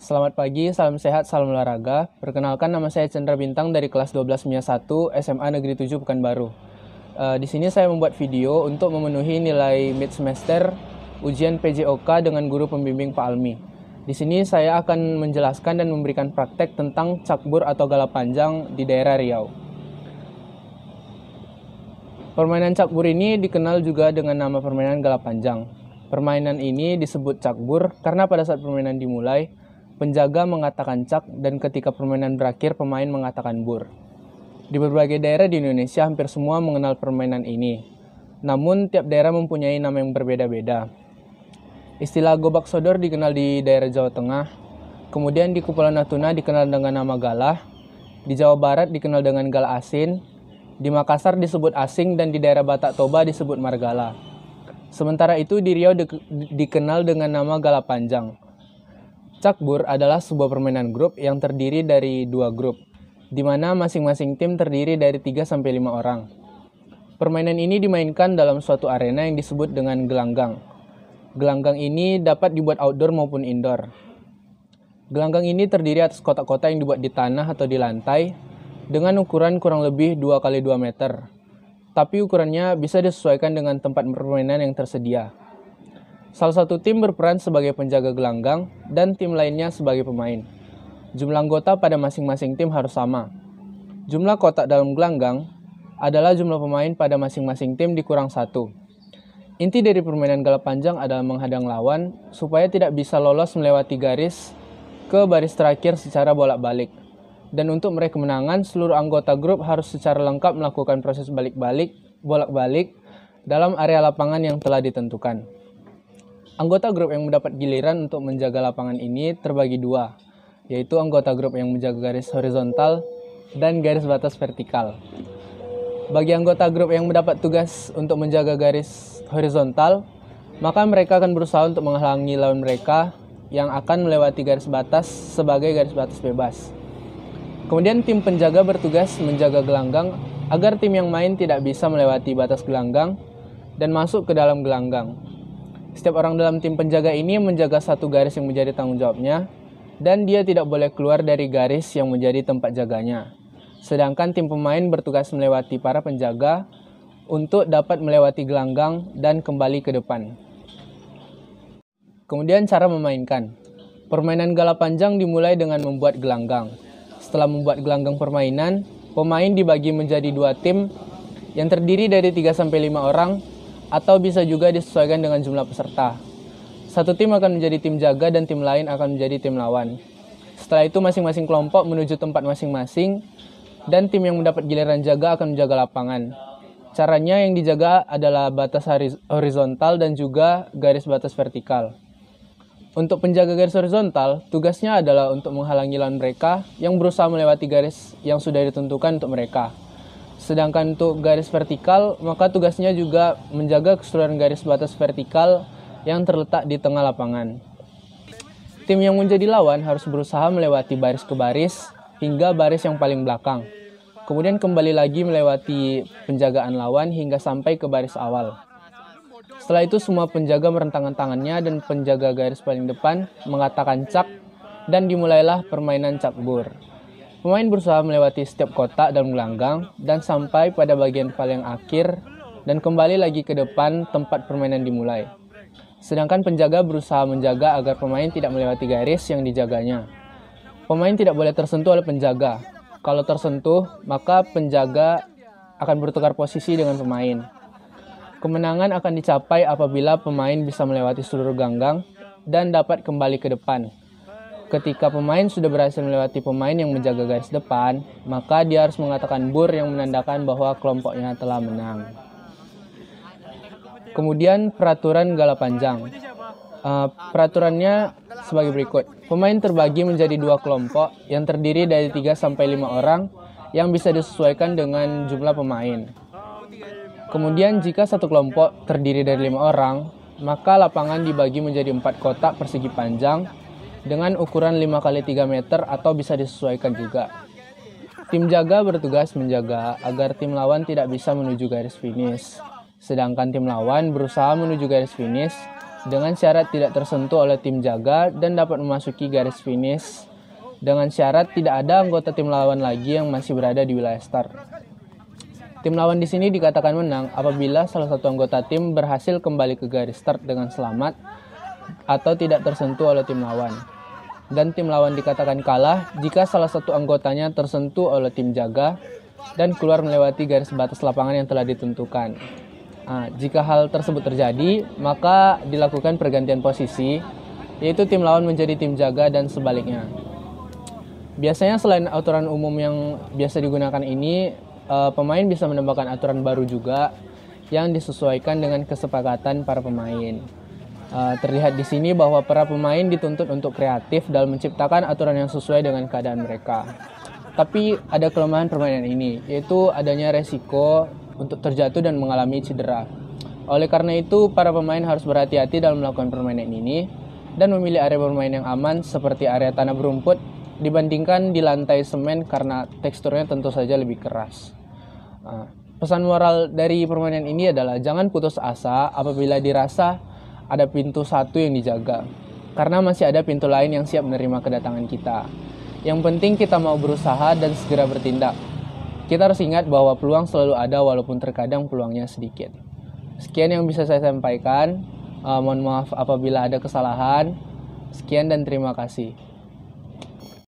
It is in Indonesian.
Selamat pagi, salam sehat, salam olahraga. Perkenalkan nama saya Chandra Bintang dari kelas 12 MIA 1 SMA Negeri 7 Pekanbaru. Uh, di sini saya membuat video untuk memenuhi nilai mid semester ujian PJOK dengan guru pembimbing Pak Almi. Di sini saya akan menjelaskan dan memberikan praktek tentang cakbur atau galap panjang di daerah Riau. Permainan cakbur ini dikenal juga dengan nama permainan galap panjang. Permainan ini disebut cakbur karena pada saat permainan dimulai, Penjaga mengatakan cak dan ketika permainan berakhir pemain mengatakan bur. Di berbagai daerah di Indonesia hampir semua mengenal permainan ini. Namun tiap daerah mempunyai nama yang berbeda-beda. Istilah gobak sodor dikenal di daerah Jawa Tengah, kemudian di Kepulauan Natuna dikenal dengan nama galah, di Jawa Barat dikenal dengan gal asin, di Makassar disebut asing dan di daerah Batak Toba disebut margala. Sementara itu di Riau di dikenal dengan nama galah panjang. Cakbur adalah sebuah permainan grup yang terdiri dari dua grup, di mana masing-masing tim terdiri dari 3 lima orang. Permainan ini dimainkan dalam suatu arena yang disebut dengan gelanggang. Gelanggang ini dapat dibuat outdoor maupun indoor. Gelanggang ini terdiri atas kotak-kotak yang dibuat di tanah atau di lantai dengan ukuran kurang lebih 2 x 2 meter. Tapi ukurannya bisa disesuaikan dengan tempat permainan yang tersedia. Salah satu tim berperan sebagai penjaga gelanggang dan tim lainnya sebagai pemain. Jumlah anggota pada masing-masing tim harus sama. Jumlah kotak dalam gelanggang adalah jumlah pemain pada masing-masing tim dikurang satu. Inti dari permainan gelap panjang adalah menghadang lawan supaya tidak bisa lolos melewati garis ke baris terakhir secara bolak-balik. Dan untuk meraih kemenangan, seluruh anggota grup harus secara lengkap melakukan proses balik-balik, bolak-balik dalam area lapangan yang telah ditentukan. Anggota grup yang mendapat giliran untuk menjaga lapangan ini terbagi dua, yaitu anggota grup yang menjaga garis horizontal dan garis batas vertikal. Bagi anggota grup yang mendapat tugas untuk menjaga garis horizontal, maka mereka akan berusaha untuk menghalangi lawan mereka yang akan melewati garis batas sebagai garis batas bebas. Kemudian tim penjaga bertugas menjaga gelanggang agar tim yang main tidak bisa melewati batas gelanggang dan masuk ke dalam gelanggang. Setiap orang dalam tim penjaga ini menjaga satu garis yang menjadi tanggung jawabnya, dan dia tidak boleh keluar dari garis yang menjadi tempat jaganya. Sedangkan tim pemain bertugas melewati para penjaga untuk dapat melewati gelanggang dan kembali ke depan. Kemudian cara memainkan. Permainan gala panjang dimulai dengan membuat gelanggang. Setelah membuat gelanggang permainan, pemain dibagi menjadi dua tim yang terdiri dari 3-5 orang atau bisa juga disesuaikan dengan jumlah peserta. Satu tim akan menjadi tim jaga dan tim lain akan menjadi tim lawan. Setelah itu masing-masing kelompok menuju tempat masing-masing dan tim yang mendapat giliran jaga akan menjaga lapangan. Caranya yang dijaga adalah batas horizontal dan juga garis batas vertikal. Untuk penjaga garis horizontal, tugasnya adalah untuk menghalangi lawan mereka yang berusaha melewati garis yang sudah ditentukan untuk mereka. Sedangkan untuk garis vertikal, maka tugasnya juga menjaga keseluruhan garis batas vertikal yang terletak di tengah lapangan. Tim yang menjadi lawan harus berusaha melewati baris ke baris hingga baris yang paling belakang. Kemudian kembali lagi melewati penjagaan lawan hingga sampai ke baris awal. Setelah itu semua penjaga merentangkan tangannya dan penjaga garis paling depan mengatakan cak dan dimulailah permainan cak bur. Pemain berusaha melewati setiap kotak dan gelanggang dan sampai pada bagian paling akhir dan kembali lagi ke depan tempat permainan dimulai. Sedangkan penjaga berusaha menjaga agar pemain tidak melewati garis yang dijaganya. Pemain tidak boleh tersentuh oleh penjaga. Kalau tersentuh, maka penjaga akan bertukar posisi dengan pemain. Kemenangan akan dicapai apabila pemain bisa melewati seluruh ganggang dan dapat kembali ke depan. Ketika pemain sudah berhasil melewati pemain yang menjaga garis depan, maka dia harus mengatakan bur yang menandakan bahwa kelompoknya telah menang. Kemudian peraturan gala panjang. Uh, peraturannya sebagai berikut. Pemain terbagi menjadi dua kelompok yang terdiri dari 3 sampai 5 orang yang bisa disesuaikan dengan jumlah pemain. Kemudian jika satu kelompok terdiri dari lima orang, maka lapangan dibagi menjadi empat kotak persegi panjang dengan ukuran 5 kali 3 meter atau bisa disesuaikan juga. Tim jaga bertugas menjaga agar tim lawan tidak bisa menuju garis finish. Sedangkan tim lawan berusaha menuju garis finish dengan syarat tidak tersentuh oleh tim jaga dan dapat memasuki garis finish dengan syarat tidak ada anggota tim lawan lagi yang masih berada di wilayah start. Tim lawan di sini dikatakan menang apabila salah satu anggota tim berhasil kembali ke garis start dengan selamat atau tidak tersentuh oleh tim lawan. Dan tim lawan dikatakan kalah jika salah satu anggotanya tersentuh oleh tim jaga dan keluar melewati garis batas lapangan yang telah ditentukan. Nah, jika hal tersebut terjadi, maka dilakukan pergantian posisi, yaitu tim lawan menjadi tim jaga dan sebaliknya. Biasanya selain aturan umum yang biasa digunakan ini, eh, pemain bisa menambahkan aturan baru juga yang disesuaikan dengan kesepakatan para pemain. Eh, terlihat di sini bahwa para pemain dituntut untuk kreatif dalam menciptakan aturan yang sesuai dengan keadaan mereka. Tapi ada kelemahan permainan ini, yaitu adanya resiko untuk terjatuh dan mengalami cedera. Oleh karena itu, para pemain harus berhati-hati dalam melakukan permainan ini dan memilih area bermain yang aman seperti area tanah berumput dibandingkan di lantai semen karena teksturnya tentu saja lebih keras. Eh, pesan moral dari permainan ini adalah jangan putus asa apabila dirasa ada pintu satu yang dijaga, karena masih ada pintu lain yang siap menerima kedatangan kita. Yang penting kita mau berusaha dan segera bertindak. Kita harus ingat bahwa peluang selalu ada walaupun terkadang peluangnya sedikit. Sekian yang bisa saya sampaikan. Uh, mohon maaf apabila ada kesalahan. Sekian dan terima kasih.